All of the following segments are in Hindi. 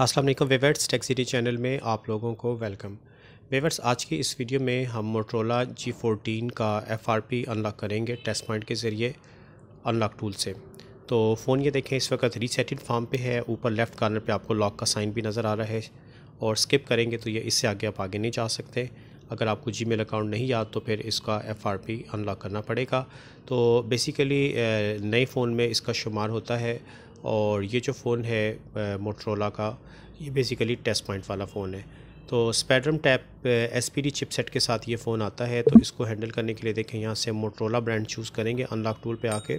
अस्सलाम वालेकुम वेवर्स टेक सिटी चैनल में आप लोगों को वेलकम वेवर्स आज की इस वीडियो में हम मोटरोला जी फोर्टीन का एफ आर पी अनलॉक करेंगे टेस्ट पॉइंट के ज़रिए अनलॉक टूल से तो फ़ोन ये देखें इस वक्त रीसेटेड फॉर्म पे है ऊपर लेफ़्ट कार्नर पे आपको लॉक का साइन भी नज़र आ रहा है और स्किप करेंगे तो ये इससे आगे आप आगे नहीं जा सकते अगर आपको जी मेल अकाउंट नहीं याद तो फिर इसका एफ आर पी अनलॉक करना पड़ेगा तो बेसिकली नए फ़ोन में इसका शुमार होता है और ये जो फ़ोन है मोट्रोला का ये बेसिकली टेस्ट पॉइंट वाला फ़ोन है तो स्पेड्रम टैप एस पी डी चिपसेट के साथ ये फ़ोन आता है तो इसको हैंडल करने के लिए देखें यहाँ से मोट्रोला ब्रांड चूज़ करेंगे अनलॉक टूल पे आके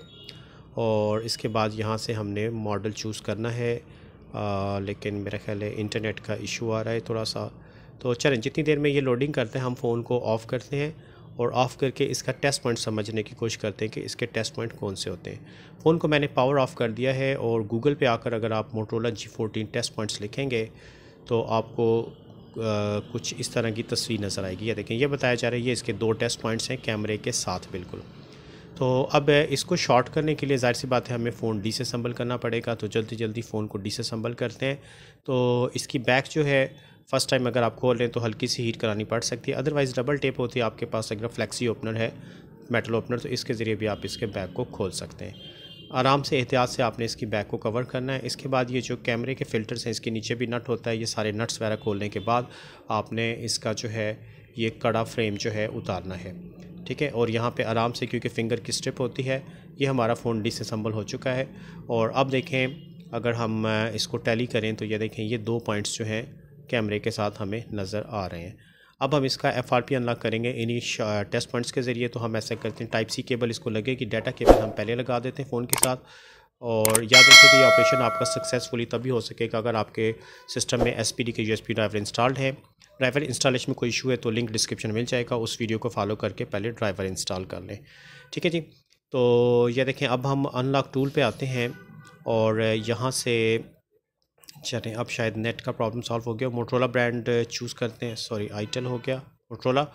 और इसके बाद यहाँ से हमने मॉडल चूज़ करना है आ, लेकिन मेरा ख्याल है इंटरनेट का इशू आ रहा है थोड़ा सा तो चलें जितनी देर में ये लोडिंग करते हैं हम फ़ोन को ऑफ़ करते हैं और ऑफ़ करके इसका टेस्ट पॉइंट समझने की कोशिश करते हैं कि इसके टेस्ट पॉइंट कौन से होते हैं फ़ोन को मैंने पावर ऑफ़ कर दिया है और गूगल पे आकर अगर आप Motorola G fourteen test points लिखेंगे तो आपको आ, कुछ इस तरह की तस्वीर नज़र आएगी या देखें यह बताया जा रहा है ये इसके दो टेस्ट पॉइंट्स हैं कैमरे के साथ बिल्कुल तो अब इसको शॉर्ट करने के लिए जाहिर सी बात है हमें फ़ोन डी से संभल करना पड़ेगा तो जल्दी जल्दी फ़ोन को डी से संभल करते हैं तो इसकी बैक जो है फर्स्ट टाइम अगर आप खोल रहे हैं तो हल्की सी हीट करानी पड़ सकती है अदरवाइज़ डबल टेप होती है आपके पास अगर फ्लैक्सी ओपनर है मेटल ओपनर तो इसके ज़रिए भी आप इसके बैग को खोल सकते हैं आराम से एहतियात से आपने इसकी बैग को कवर करना है इसके बाद ये जो कैमरे के फ़िल्टर्स हैं इसके नीचे भी नट होता है ये सारे नट्स वगैरह खोलने के बाद आपने इसका जो है ये कड़ा फ्रेम जो है उतारना है ठीक है और यहाँ पे आराम से क्योंकि फ़िंगर की स्ट्रिप होती है ये हमारा फ़ोन डिसम्बल हो चुका है और अब देखें अगर हम इसको टैली करें तो ये देखें ये दो पॉइंट्स जो हैं कैमरे के साथ हमें नज़र आ रहे हैं अब हम इसका एफ आर पी अनलॉक करेंगे इन्हीं टेस्ट पॉइंट्स के ज़रिए तो हम ऐसा करते हैं टाइप सी केबल इसको लगे कि डाटा केबल हम पहले लगा देते हैं फ़ोन के साथ और याद रखें कि ये ऑपरेशन आपका सक्सेसफुली तभी हो सकेगा अगर आपके सिस्टम में एस पी डी के U S B driver installed है ड्राइवर इंस्टॉलेशन में कोई इशू है तो लिंक डिस्क्रिप्शन मिल जाएगा उस वीडियो को फॉलो करके पहले ड्राइवर इंस्टॉल कर लें ठीक है जी तो ये देखें अब हम अनलॉक टूल पर आते हैं और यहाँ से चलें अब शायद नेट का प्रॉब्लम सॉल्व हो गया मोटरोला ब्रांड चूज़ करते हैं सॉरी आईटेल हो गया मोटरोला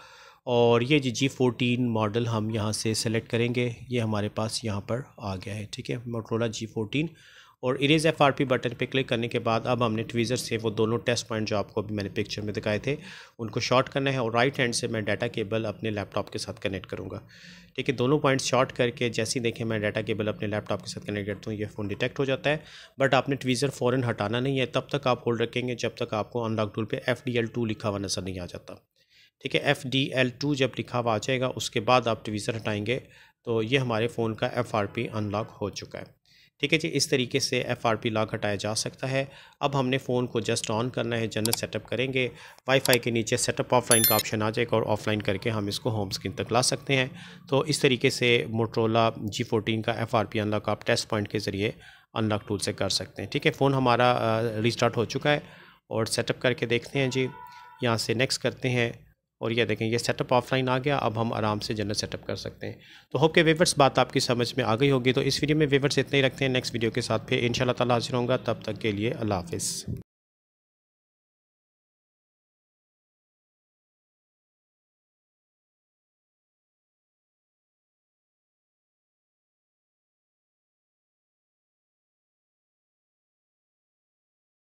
और ये जी जी फोर्टीन मॉडल हम यहाँ से सेलेक्ट करेंगे ये हमारे पास यहाँ पर आ गया है ठीक है मोटरोला जी फोर्टीन और erase F R P button पे क्लिक करने के बाद अब हमने ट्वीज़र से वो दोनों टेस्ट पॉइंट जो आपको अभी मैंने पिक्चर में दिखाए थे उनको शॉर्ट करना है और राइट हैंड से मैं डाटा केबल अपने लैपटॉप के साथ कनेक्ट करूँगा ठीक है दोनों पॉइंट शॉर्ट करके जैसे ही देखें मैं डाटा केबल अपने लैपटॉप के साथ कनेक्ट करता हूँ ये फ़ोन डिटेक्ट हो जाता है बट आपने ट्वीज़र फ़ौरन हटाना नहीं है तब तक आप होल्ड रखेंगे जब तक आपको अनलॉक टूल पर एफ डी एल टू लिखा हुआ नज़र नहीं आ जाता ठीक है एफ डी एल टू जब लिखा हुआ आ जाएगा उसके बाद आप ट्वीज़र हटाएंगे तो ये हमारे फ़ोन का एफ आर पी अनलॉक हो चुका है ठीक है जी इस तरीके से एफ आर पी लॉक हटाया जा सकता है अब हमने फ़ोन को जस्ट ऑन करना है जनरल सेटअप करेंगे वाईफाई के नीचे सेटअप ऑफलाइन का ऑप्शन आ जाएगा और ऑफलाइन करके हम इसको होम स्क्रीन तक ला सकते हैं तो इस तरीके से मोटरोला जी फोर्टीन का एफ आर पी अनलॉक आप टेस्ट पॉइंट के ज़रिए अनलॉक टूल से कर सकते हैं ठीक है फ़ोन हमारा रिस्टार्ट हो चुका है और सेटअप करके देखते हैं जी यहाँ से नेक्स्ट करते हैं और ये देखें ये सेटअप ऑफलाइन आ गया अब हम आराम से जनरल सेटअप कर सकते हैं तो होप के वेवर्स बात आपकी समझ में आ गई होगी तो इस वीडियो में वेवर्स इतने ही रखते हैं नेक्स्ट वीडियो के साथ फिर इन ताला हाजिर होंगे तब तक के लिए अल्लाह हाफिज़